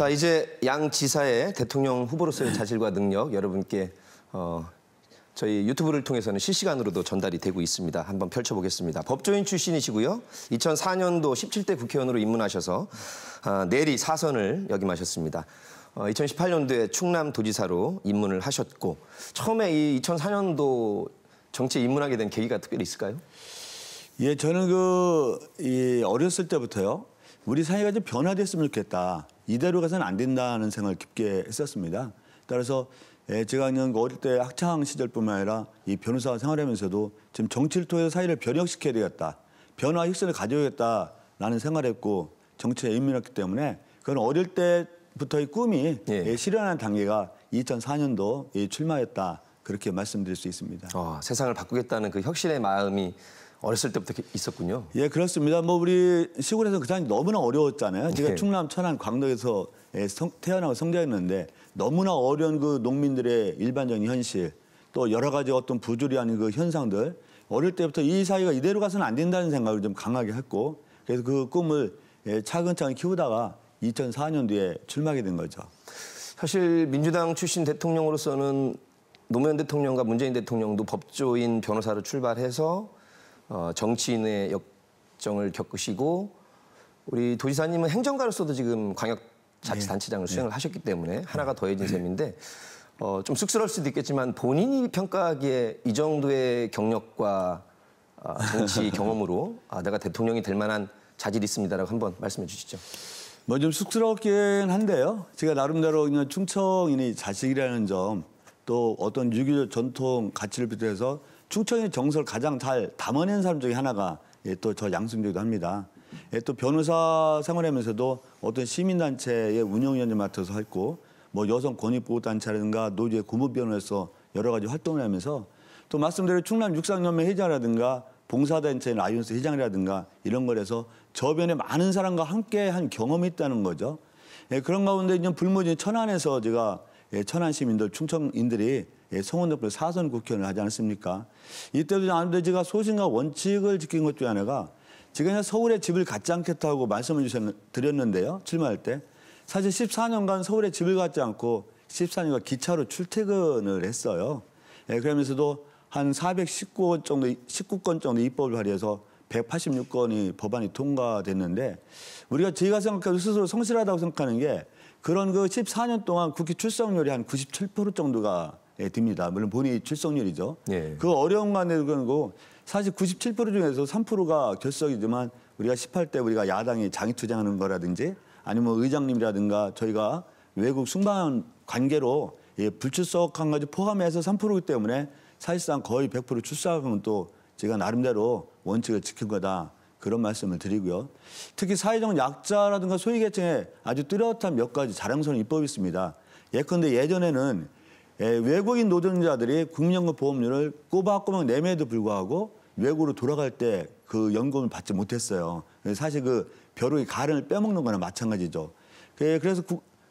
자 이제 양 지사의 대통령 후보로서의 자질과 능력 여러분께 어, 저희 유튜브를 통해서는 실시간으로도 전달이 되고 있습니다. 한번 펼쳐보겠습니다. 법조인 출신이시고요. 2004년도 17대 국회의원으로 입문하셔서 어, 내리 사선을 역임하셨습니다. 어, 2018년도에 충남도지사로 입문을 하셨고 처음에 이 2004년도 정치에 입문하게 된 계기가 특별히 있을까요? 예, 저는 그 이 어렸을 때부터요. 우리 사회가 좀 변화됐으면 좋겠다. 이대로 가서는 안 된다는 생각을 깊게 했었습니다. 따라서 예, 제가 그냥 그 어릴 때 학창 시절뿐만 아니라 이 변호사 생활하면서도 지금 정치를 통해서 사회를 변혁시켜야 되겠다. 변화 혁신을 가져야겠다라는 생각을 했고 정치에 입문했기 때문에 그건 어릴 때부터의 꿈이 예. 예 실현한 단계가 2004년도 출마였다 그렇게 말씀드릴 수 있습니다. 아, 세상을 바꾸겠다는 그 혁신의 마음이 어렸을 때부터 있었군요. 예, 그렇습니다. 뭐 우리 시골에서 그 당시 너무나 어려웠잖아요. 제가 네. 충남 천안 광덕에서 예, 태어나고 성장했는데 너무나 어려운 그 농민들의 일반적인 현실 또 여러 가지 어떤 부조리한 그 현상들 어릴 때부터 이 사회가 이대로 가서는 안 된다는 생각을 좀 강하게 했고 그래서 그 꿈을 예, 차근차근 키우다가 2004년도에 출마하게 된 거죠. 사실 민주당 출신 대통령으로서는 노무현 대통령과 문재인 대통령도 법조인 변호사로 출발해서 어, 정치인의 역정을 겪으시고 우리 도지사님은 행정가로서도 지금 광역자치단체장을 네. 네. 수행을 하셨기 때문에 네. 하나가 더해진 네. 셈인데 어, 좀 쑥스러울 수도 있겠지만 본인이 평가하기에 이 정도의 경력과 어, 정치 경험으로 아, 내가 대통령이 될 만한 자질이 있습니다라고 한번 말씀해 주시죠. 뭐 좀 쑥스럽긴 한데요. 제가 나름대로 그냥 충청인의 자식이라는 점 또 어떤 유교 전통 가치를 비롯해서 충청의 정서를 가장 잘 담아낸 사람 중에 하나가 예, 또 저 양승조기도 합니다. 예, 또 변호사 생활하면서도 어떤 시민단체의 운영위원을 맡아서 했고 뭐 여성 권익보호단체라든가 노조의 고무변호에서 여러 가지 활동을 하면서 또 말씀대로 충남 육상연맹 회장이라든가 봉사단체 인 라이온스 회장이라든가 이런 거에서 저변에 많은 사람과 함께 한 경험이 있다는 거죠. 예, 그런 가운데 이제 불모진 천안에서 제가 예, 천안 시민들, 충청인들이 예, 성원협회 사선 국회의원을 하지 않습니까? 이때도 안드레지가 소신과 원칙을 지킨 것 중에 하나가 지금 그냥 서울에 집을 갖지 않겠다고 말씀을 주셨, 드렸는데요. 출마할 때. 사실 14년간 서울에 집을 갖지 않고 14년간 기차로 출퇴근을 했어요. 예, 그러면서도 한 419건 정도, 19건 정도 입법을 발의해서 186건이 법안이 통과됐는데 우리가 저희가 생각해도 스스로 성실하다고 생각하는 게 그런 그 14년 동안 국회 출석률이 한 97% 정도가 예, 듭니다. 물론 본인이 출석률이죠. 예. 그 어려움만에 그런고 그 사실 97% 중에서 3%가 결석이지만 우리가 18대 우리가 야당이 장이 투쟁하는 거라든지 아니면 뭐 의장님이라든가 저희가 외국 순방 관계로 예, 불출석한 가지 포함해서 3%이기 때문에 사실상 거의 100% 출석하면 또 제가 나름대로 원칙을 지킨 거다. 그런 말씀을 드리고요. 특히 사회적 약자라든가 소위계층에 아주 뚜렷한 몇 가지 자랑스러운 입법이 있습니다. 예컨대 예전에는 예, 외국인 노동자들이 국민연금 보험료를 꼬박꼬박 내매도 에 불구하고 외국으로 돌아갈 때 그 연금을 받지 못했어요. 사실 그 벼룩이 가름을 빼먹는 거나 마찬가지죠. 그, 그래서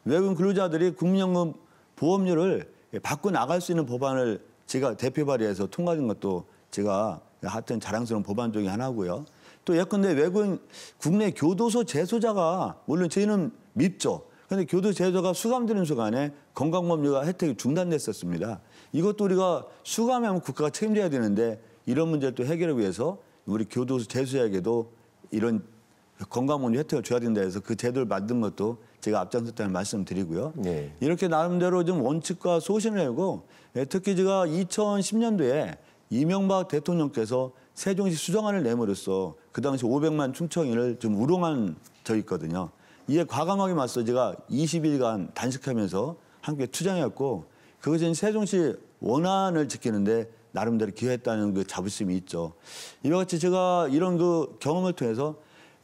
외국인 근로자들이 국민연금 보험료를 받고 나갈 수 있는 법안을 제가 대표 발의해서 통과된 것도 제가 하여튼 자랑스러운 법안 중에 하나고요. 또 예컨대 외국인 국내 교도소 재소자가 물론 저희는 밉죠. 그런데 교도 제도가 수감되는 순간에 건강검료가 혜택이 중단됐었습니다. 이것도 우리가 수감하면 국가가 책임져야 되는데 이런 문제를 또 해결을 위해서 우리 교도 제수에게도 이런 건강검료 혜택을 줘야 된다 해서 그 제도를 만든 것도 제가 앞장섰다는 말씀 드리고요. 네. 예. 이렇게 나름대로 좀 원칙과 소신을 내고 예, 특히 제가 2010년도에 이명박 대통령께서 세종시 수정안을 내므로써 그 당시 500만 충청인을 좀 우롱한 적이 있거든요. 이에 과감하게 맞서 제가 20일간 단식하면서 함께 투쟁했고 그것은 세종시 원안을 지키는데 나름대로 기여했다는 그 자부심이 있죠. 이와 같이 제가 이런 그 경험을 통해서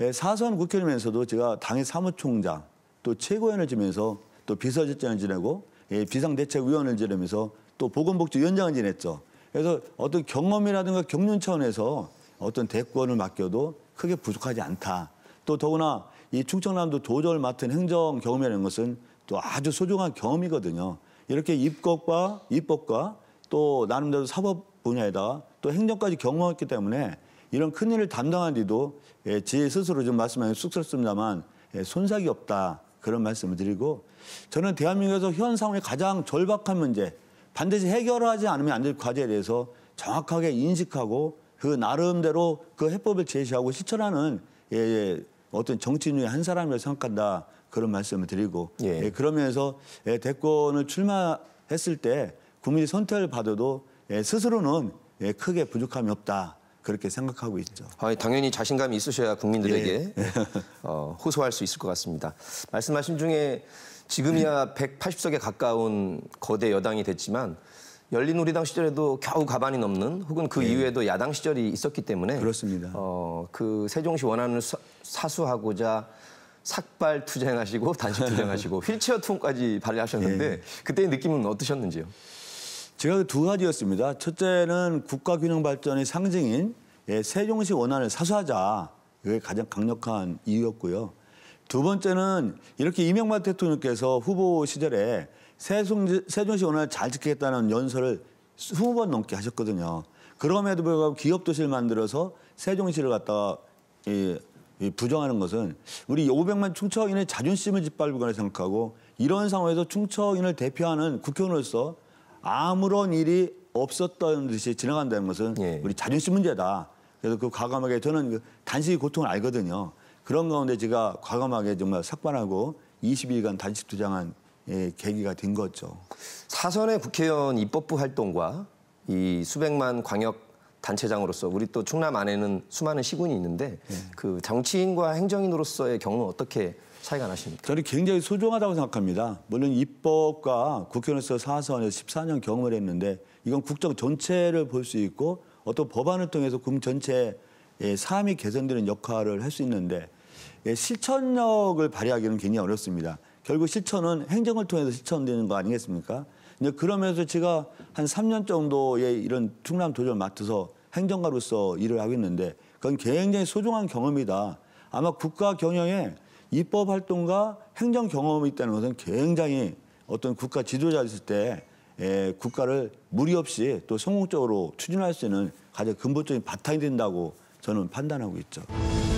예, 사선 국회의원에서도 제가 당의 사무총장 또 최고위원을 지면서 또 비서실장을 지내고 예, 비상대책위원을 지내면서 또 보건복지위원장을 지냈죠. 그래서 어떤 경험이라든가 경륜 차원에서 어떤 대권을 맡겨도 크게 부족하지 않다. 또 더구나 이 충청남도 도전을 맡은 행정 경험이라는 것은 또 아주 소중한 경험이거든요. 이렇게 입법과 입법과 또 나름대로 사법 분야에다 또 행정까지 경험했기 때문에 이런 큰 일을 담당한 뒤도 예, 제 스스로 좀 말씀하기 쑥스럽습니다만 예, 손색이 없다 그런 말씀을 드리고 저는 대한민국에서 현 상황의 가장 절박한 문제 반드시 해결하지 않으면 안 될 과제에 대해서 정확하게 인식하고 그 나름대로 그 해법을 제시하고 실천하는 예, 예, 어떤 정치인 중에 한 사람이라고 생각한다 그런 말씀을 드리고 예. 예. 그러면서 예, 대권을 출마했을 때 국민이 선택을 받아도 예, 스스로는 예, 크게 부족함이 없다 그렇게 생각하고 있죠. 아, 당연히 자신감이 있으셔야 국민들에게 예. 예 어, 호소할 수 있을 것 같습니다. 말씀하신 중에 지금이야 180석에 가까운 거대 여당이 됐지만 열린우리당 시절에도 겨우 가반이 넘는 혹은 그 네. 이후에도 야당 시절이 있었기 때문에 그렇습니다. 어, 그 세종시 원안을 사, 수하고자 삭발 투쟁하시고 단식 투쟁하시고 휠체어 투혼까지 발휘하셨는데 네. 예. 그때의 느낌은 어떠셨는지요? 제가 두 가지였습니다. 첫째는 국가 균형 발전의 상징인 예, 세종시 원안을 사수하자 이게 가장 강력한 이유였고요. 두 번째는 이렇게 이명박 대통령께서 후보 시절에 세종, 세종시 오늘 잘 지키겠다는 연설을 20번 넘게 하셨거든요. 그럼에도 불구하고 기업도시를 만들어서 세종시를 갖다가 이, 이 부정하는 것은 우리 500만 충청인의 자존심을 짓밟거나 생각하고 이런 상황에서 충청인을 대표하는 국회의원으로서 아무런 일이 없었던 듯이 지나간다는 것은 예. 우리 자존심 문제다. 그래서 그 과감하게 저는 그 단식의 고통을 알거든요. 그런 가운데 제가 과감하게 정말 삭발하고 22일간 단식 투쟁한 예, 계기가 된 거죠. 사선의 국회의원 입법부 활동과 이 수백만 광역 단체장으로서 우리 또 충남 안에는 수많은 시군이 있는데 네. 그 정치인과 행정인으로서의 경우는 어떻게 차이가 나십니까? 저는 굉장히 소중하다고 생각합니다. 물론 입법과 국회의원에서 사선에서 14년 경험을 했는데 이건 국정 전체를 볼 수 있고 어떤 법안을 통해서 국 전체의 삶이 개선되는 역할을 할 수 있는데 예, 실천력을 발휘하기는 굉장히 어렵습니다. 결국 실천은 행정을 통해서 실천되는 거 아니겠습니까? 근데 그러면서 제가 한 3년 정도의 이런 충남 도전을 맡아서 행정가로서 일을 하고 있는데 그건 굉장히 소중한 경험이다. 아마 국가 경영에 입법 활동과 행정 경험이 있다는 것은 굉장히 어떤 국가 지도자 였을때 에, 예, 국가를 무리 없이 또 성공적으로 추진할 수 있는 가장 근본적인 바탕이 된다고 저는 판단하고 있죠.